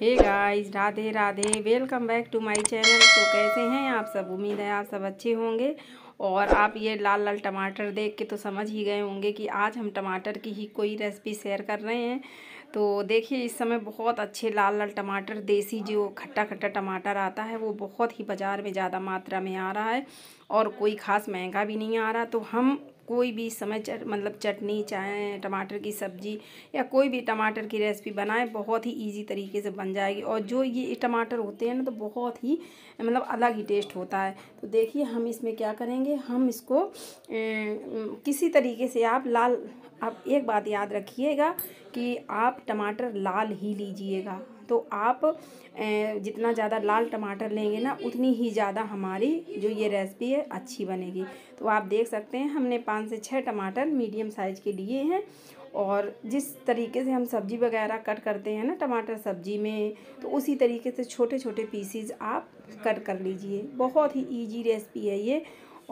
hey guys Radhe Radhe welcome back to my channel तो कैसे हैं आप सब उम्मीद है आप सब अच्छे होंगे और आप ये लाल लाल टमाटर देख के तो समझ ही गए होंगे कि आज हम टमाटर की ही कोई रेसिपी शेयर कर रहे हैं तो देखिए इस समय बहुत अच्छे लाल लाल टमाटर देसी जो खट्टा खट्टा टमाटर आता है वो बहुत ही बाज़ार में ज़्यादा मात्रा में आ रहा है और कोई ख़ास महंगा भी नहीं आ रहा तो हम कोई भी समय चट मतलब चटनी चाहे टमाटर की सब्ज़ी या कोई भी टमाटर की रेसिपी बनाएं बहुत ही इजी तरीके से बन जाएगी और जो ये टमाटर होते हैं ना तो बहुत ही मतलब अलग ही टेस्ट होता है तो देखिए हम इसमें क्या करेंगे हम इसको ए, किसी तरीके से आप लाल आप एक बात याद रखिएगा कि आप टमाटर लाल ही लीजिएगा तो आप जितना ज़्यादा लाल टमाटर लेंगे ना उतनी ही ज़्यादा हमारी जो ये रेसिपी है अच्छी बनेगी तो आप देख सकते हैं हमने पाँच से छः टमाटर मीडियम साइज़ के लिए हैं और जिस तरीके से हम सब्ज़ी वगैरह कट करते हैं ना टमाटर सब्ज़ी में तो उसी तरीके से छोटे छोटे पीसीज आप कट कर लीजिए बहुत ही ईजी रेसिपी है ये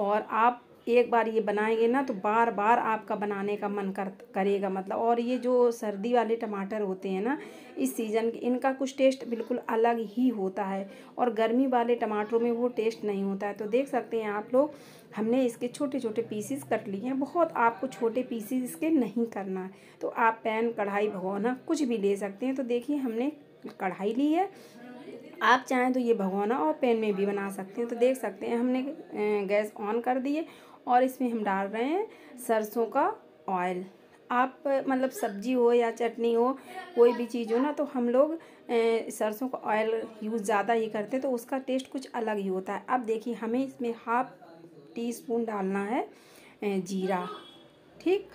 और आप एक बार ये बनाएंगे ना तो बार बार आपका बनाने का मन कर करेगा मतलब और ये जो सर्दी वाले टमाटर होते हैं ना इस सीज़न के इनका कुछ टेस्ट बिल्कुल अलग ही होता है और गर्मी वाले टमाटरों में वो टेस्ट नहीं होता है तो देख सकते हैं आप लोग हमने इसके छोटे छोटे पीसीस कट लिए हैं बहुत आपको छोटे पीसीस इसके नहीं करना है तो आप पैन कढ़ाई भगवाना कुछ भी ले सकते हैं तो देखिए हमने कढ़ाई ली है आप चाहें तो ये भगोना और पेन में भी बना सकते हैं तो देख सकते हैं हमने गैस ऑन कर दिए और इसमें हम डाल रहे हैं सरसों का ऑयल आप मतलब सब्जी हो या चटनी हो कोई भी चीज़ हो ना तो हम लोग सरसों का ऑयल यूज़ ज़्यादा ही करते हैं तो उसका टेस्ट कुछ अलग ही होता है अब देखिए हमें इसमें हाफ टी स्पून डालना है जीरा ठीक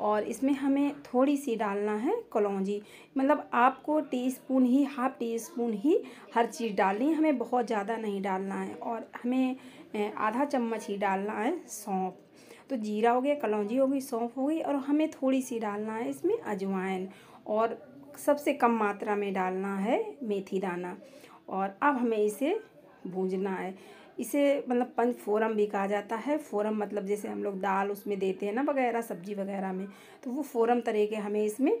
और इसमें हमें थोड़ी सी डालना है कलौजी मतलब आपको टी स्पून ही हाफ़ टी स्पून ही हर चीज़ डालनी है हमें बहुत ज़्यादा नहीं डालना है और हमें आधा चम्मच ही डालना है सौंफ तो जीरा हो गया कलौजी हो गई सौंफ हो गई और हमें थोड़ी सी डालना है इसमें अजवाइन और सबसे कम मात्रा में डालना है मेथी दाना और अब हमें इसे भूजना है इसे मतलब पंच फोरम भी कहा जाता है फोरम मतलब जैसे हम लोग दाल उसमें देते हैं ना वगैरह सब्जी वगैरह में तो वो फोरम तरह के हमें इसमें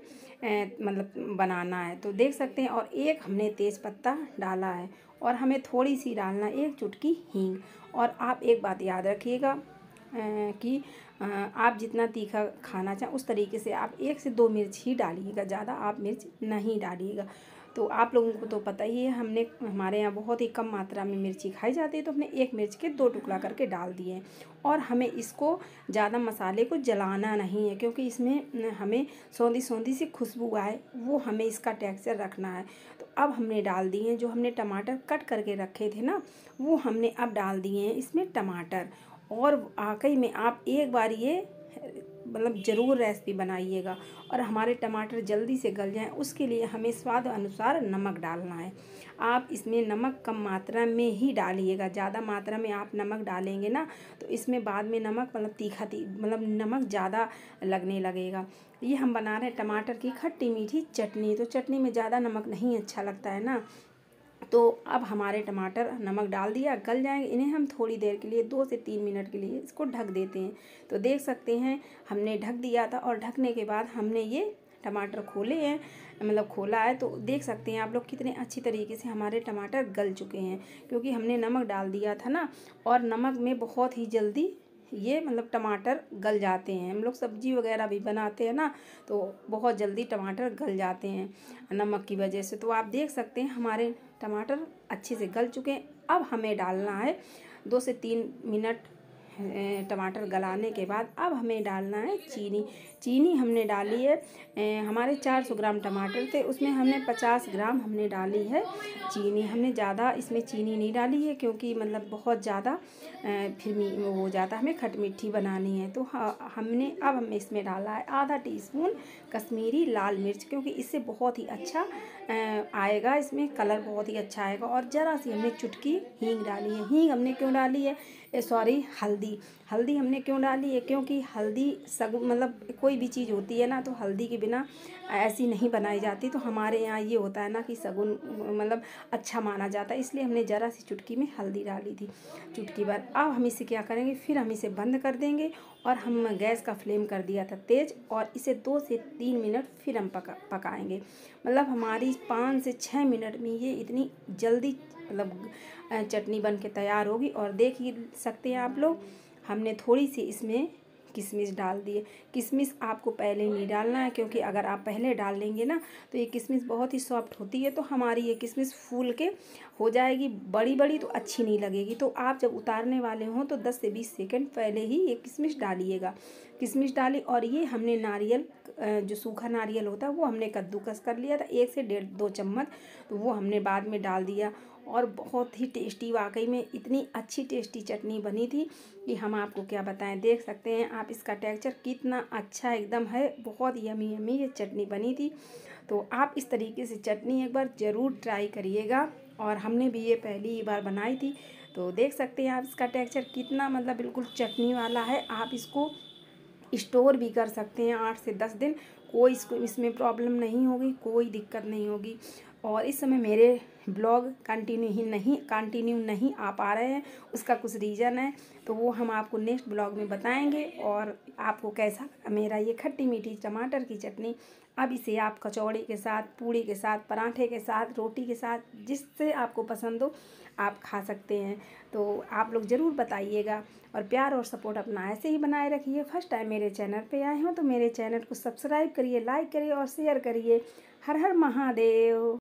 ए, मतलब बनाना है तो देख सकते हैं और एक हमने तेज़पत्ता डाला है और हमें थोड़ी सी डालना एक चुटकी हींग और आप एक बात याद रखिएगा कि आप जितना तीखा खाना चाहें उस तरीके से आप एक से दो मिर्च ही डालिएगा ज़्यादा आप मिर्च नहीं डालिएगा तो आप लोगों को तो पता ही है हमने हमारे यहाँ बहुत ही कम मात्रा में मिर्ची खाई जाती है तो हमने एक मिर्च के दो टुकड़ा करके डाल दिए और हमें इसको ज़्यादा मसाले को जलाना नहीं है क्योंकि इसमें हमें सौंधी सौंधी सी खुशबू आए वो हमें इसका टेक्सचर रखना है तो अब हमने डाल दिए हैं जो हमने टमाटर कट करके रखे थे ना वो हमने अब डाल दिए हैं इसमें टमाटर और वाकई में आप एक बार ये मतलब ज़रूर रेसिपी बनाइएगा और हमारे टमाटर जल्दी से गल जाएं उसके लिए हमें स्वाद अनुसार नमक डालना है आप इसमें नमक कम मात्रा में ही डालिएगा ज़्यादा मात्रा में आप नमक डालेंगे ना तो इसमें बाद में नमक मतलब तीखा ती मतलब नमक ज़्यादा लगने लगेगा ये हम बना रहे हैं टमाटर की खट्टी मीठी चटनी तो चटनी में ज़्यादा नमक नहीं अच्छा लगता है ना तो अब हमारे टमाटर नमक डाल दिया गल जाएंगे इन्हें हम थोड़ी देर के लिए दो से तीन मिनट के लिए इसको ढक देते हैं तो देख सकते हैं हमने ढक दिया था और ढकने के बाद हमने ये टमाटर खोले हैं मतलब खोला है तो देख सकते हैं आप लोग कितने अच्छी तरीके से हमारे टमाटर गल चुके हैं क्योंकि हमने नमक डाल दिया था ना और नमक में बहुत ही जल्दी ये मतलब टमाटर गल जाते हैं हम लोग सब्ज़ी वगैरह भी बनाते हैं ना तो बहुत जल्दी टमाटर गल जाते हैं नमक की वजह से तो आप देख सकते हैं हमारे टमाटर अच्छे से गल चुके हैं अब हमें डालना है दो से तीन मिनट टमाटर गलाने के बाद अब हमें डालना है चीनी चीनी हमने डाली है हमारे 400 ग्राम टमाटर थे उसमें हमने 50 ग्राम हमने डाली है चीनी हमने ज़्यादा इसमें चीनी नहीं डाली है क्योंकि मतलब बहुत ज़्यादा फिर वो हो जाता हमें खट मिट्टी बनानी है तो हमने अब हमें इसमें डाला है आधा टी स्पून कश्मीरी लाल मिर्च क्योंकि इससे बहुत ही अच्छा आएगा इसमें कलर बहुत ही अच्छा आएगा और ज़रा सी हमने चुटकी हींग डाली है हींग हमने क्यों डाली है सॉरी eh, हल्दी हल्दी हमने क्यों डाली है क्योंकि हल्दी सग मतलब कोई भी चीज़ होती है ना तो हल्दी के बिना ऐसी नहीं बनाई जाती तो हमारे यहाँ ये होता है ना कि सगुन मतलब अच्छा माना जाता है इसलिए हमने ज़रा सी चुटकी में हल्दी डाली थी चुटकी भर अब हम इसे क्या करेंगे फिर हम इसे बंद कर देंगे और हम गैस का फ्लेम कर दिया था तेज़ और इसे दो से तीन मिनट फिर हम पका पकाएंगे मतलब हमारी पाँच से छः मिनट में ये इतनी जल्दी मतलब चटनी बन के तैयार होगी और देख ही सकते हैं आप लोग हमने थोड़ी सी इसमें किशमिश डाल दिए किशमिश आपको पहले नहीं डालना है क्योंकि अगर आप पहले डाल लेंगे ना तो ये किशमिश बहुत ही सॉफ्ट होती है तो हमारी ये किशमिश फूल के हो जाएगी बड़ी बड़ी तो अच्छी नहीं लगेगी तो आप जब उतारने वाले हों तो 10 से 20 सेकंड पहले ही ये किशमिश डालिएगा किशमिश डाली और ये हमने नारियल जो सूखा नारियल होता है वो हमने कद्दूकस कर लिया था एक से डेढ़ दो चम्मच तो वो हमने बाद में डाल दिया और बहुत ही टेस्टी वाकई में इतनी अच्छी टेस्टी चटनी बनी थी कि हम आपको क्या बताएं देख सकते हैं आप इसका टेक्सचर कितना अच्छा एकदम है बहुत यमी यमी ये चटनी बनी थी तो आप इस तरीके से चटनी एक बार ज़रूर ट्राई करिएगा और हमने भी ये पहली ही बार बनाई थी तो देख सकते हैं आप इसका टेक्सचर कितना मतलब बिल्कुल चटनी वाला है आप इसको स्टोर भी कर सकते हैं आठ से दस दिन कोई इसको इसमें प्रॉब्लम नहीं होगी कोई दिक्कत नहीं होगी और इस समय मेरे ब्लॉग कंटिन्यू ही नहीं कंटिन्यू नहीं आ पा रहे हैं उसका कुछ रीज़न है तो वो हम आपको नेक्स्ट ब्लॉग में बताएंगे और आपको कैसा मेरा ये खट्टी मीठी टमाटर की चटनी अब इसे आप कचौड़ी के साथ पूड़ी के साथ पराठे के साथ रोटी के साथ जिससे आपको पसंद हो आप खा सकते हैं तो आप लोग ज़रूर बताइएगा और प्यार और सपोर्ट अपना ऐसे ही बनाए रखिए फर्स्ट टाइम मेरे चैनल पर आए हों तो मेरे चैनल को सब्सक्राइब करिए लाइक करिए और शेयर करिए हर हर महादेव